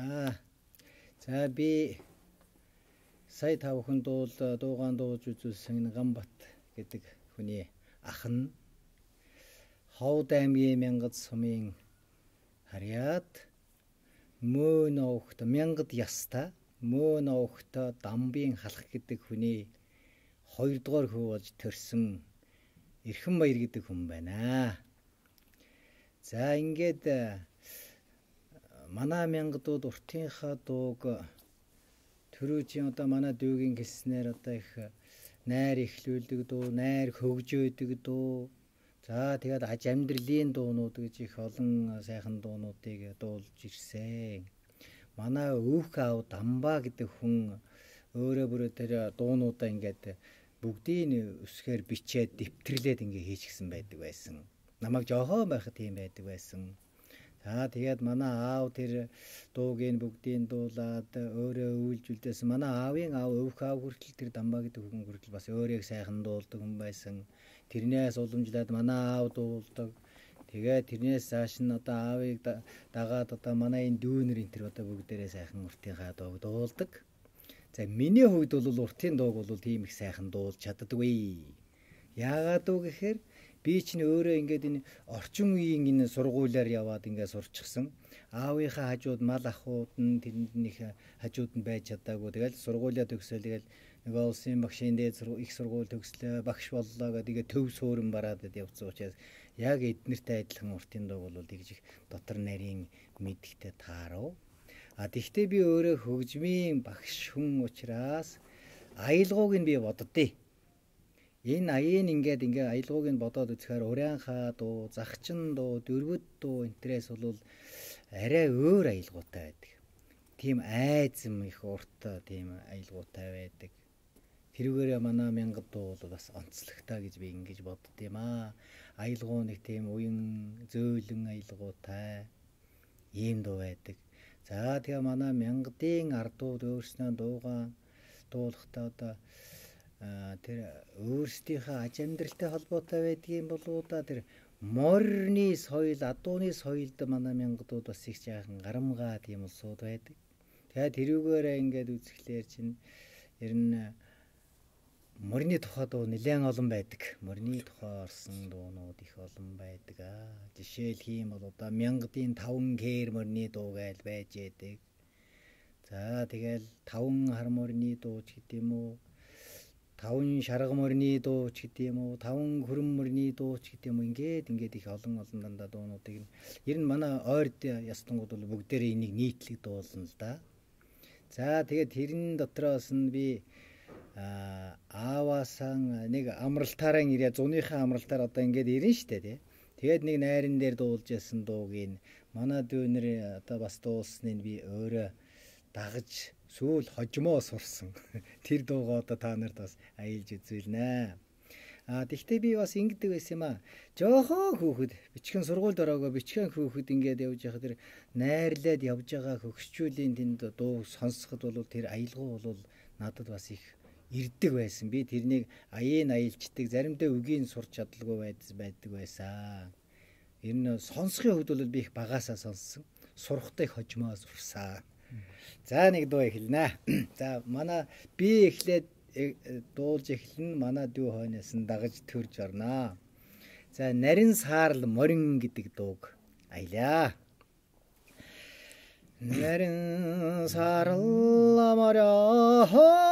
Аа. За би сая та бүхэнд дуул дуугаан дууж үзүүлсэн Гамбат гэдэг хүний ах нь Ховд аймгийн мянгад сумын харьяат мөн огт мянгад яста мөн огт дамбын халах гэдэг хүний хоёрдугаар хүү болж төрсэн Эрхэн баяр гэдэг хүн байна. За ингээд манай мянгадууд уртынхаа дууг төрөөжийн одоо манай дүүгийн гиснээр одоо их найр ихлүүлдэг дуу, найр хөгжөөдөг дуу. За тэгээд аж амьдралын дуунууд гэж их олон сайхан дуунуудыг дуулж ирсэн. Манай өвх аав дамба гэдэг хүн өөрөө бүрөө тэр дуунуудаа ингээд бүгдийг нь өсгөр бичээд дэвтрлээд ингээ хийчихсэн байдаг байсан. Намайг жоохон байхад тийм байдаг байсан. За тэгээд манай аав тэр дуугийн бүгдийг дуулаад өөрөө үйлж үлдээсэн. Манай аавын аав өвх аав хүртэл тэр дамбаа гэдэг хүн хүртэл бас өөрөө сайхан дуулдаг хүн байсан. Тэрнээс уламжлаад манай аав дуулдаг. Тэгээд тэрнээс цааш нь одоо аавыг дагаад одоо манай энэ дүүнэрийн тэр одоо бүгдээрээ сайхан уртынхаа дууг дуулдаг. За миний хувьд бол уртын дууг бол тийм их сайхан дуулж чаддаггүй. Яагаад вэ гэхээр Би чинь өөрөө ингээд энэ орчин үеийн энэ сургуулиар яваад ингээд сурчихсан. Аавынхаа хажууд мал ахууд нь тэнднийх хажууд нь байж чадаагүй. Тэгэл сургуулиа төгсөөл тэгэл нөгөө улсын багшийн дээд их сургууль төгслөө, багш боллоо гэдэг ингээд төв сөөрөн бараад явцсан учраас яг эднэртэй адилхан уртын дуу бол тэгж их дотор нарийн мэдгтээ таарав. А тэгвэл би өөрөө хөгжмийн багш хүн учраас аялгауг нь би боддё Энэ аяын ингээд ингээ аялгауг нь бодоод үзэхээр урян хаа дуу, захчин дуу, дөрвөд дуу энтрээс бол арай өөр аялгаутай байдаг. Тийм айзм их уртаа тийм аялгаутай байдаг. Тэрүүгээрээ манай мянгад дуу бол бас онцлогтой гэж би ингэж боддtiin аа. Аялгау нэг тийм уян зөөлөн аялгаутай ийм дуу байдаг. За тэгээ манай мянгадын ардууд өөрснөө дуугаа дуулахдаа одоо да, тэр өөрсдийнхөө ажимдралтай холбоотой байдгийн болоуда тэр морны соёл, адууны соёлд манай мянгадууд бас их жаахан гарамгаа тийм улсууд байдаг. Тэгээд тэрүүгээрээ ингээд үзэхлээр чинь ер нь э, морины тухай дуу нэлээд олон байдаг. Морины тухай орсон дуунууд их олон байдаг аа. Жишээлхийн бол одоо мянгатын 5 гэр морины дуу гээл байж яадаг. За тэгэл 5 хар морины дуу ч гэдэм үү таван шарга морины дуу ч гэдэг юм уу таван хөрөн морины дуу ч гэдэг юм ингээд ингээд их олон олон дандаа дуунуудыг нь ер нь манай ойрд ястангууд бол бүгдээрээ энийг нийтлэг дуулна л да. За тэгээд тэрэн дотроос нь би ааваасан нэг амралтаараа ирээ зуныхаа амралтаар одоо ингээд ирэн штэ тий. Тэгээд нэг найран дээр дуулж ясан дуугийн манай дүүнэр одоо бас дуулсныг би өөрөө дагаж сүүл хожмоо сурсан. Тэр дуугаа одоо та нарт бас аялж үзүүлнэ. А тэгтээ би бас ингэдэг байсан юм аа. Жохоо хүүхэд бичгэн сургуульд ороагаа бичгэн хүүхэд ингээд явж байхад тэр найрлаад явж байгаа хөгсчүүлийн тэнд дуу сонсоход бол тэр аялгау бол надад бас их ирдэг байсан. Би тэрнийг аяын аялждаг, заримдаа үгийн сур чадалгүй байдаг байсан. Ер нь сонсхийн хувьд бол би их багасаа сонссон. Сурахтай хожмоо сурсаа. За нэг дуу эхэлнэ. За манай би эхлээд э, дуулж эхэлнэ. Манай дүү хойноос нь дагаж төрж орноо. За нарийн саарл морин гэдэг дууг аялаа. Нарийн саарл морин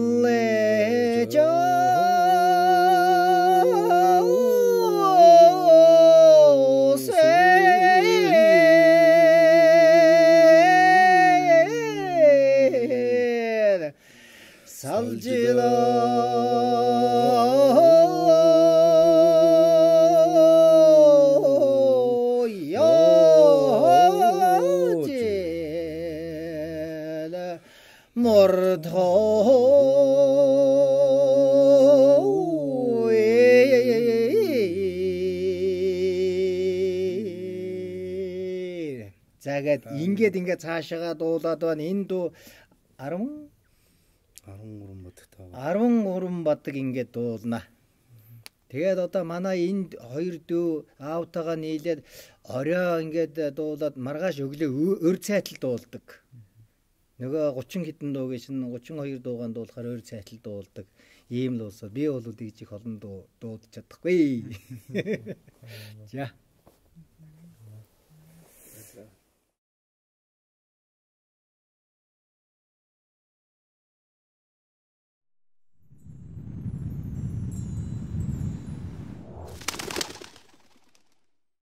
Salcılar Mordho Загээд ингээд ингээд цаашаа дуулаад байна. Энэ дуу 10 13 бадаг таа. 13 бадаг ингээд дуулна. Тэгээд одоо манай энд хоёр дүү аавтайгаа нийлээд орой ингээд дуулаад маргааш өглөө өр цайтал дуулдаг. Нөгөө 30 хэдэн дуу гэж чинь 32 дуугаан дуулахаар өр цайтал дуулдаг. Ийм л уусаа би бол тэгж их олон дуу дуудаж чадахгүй. За.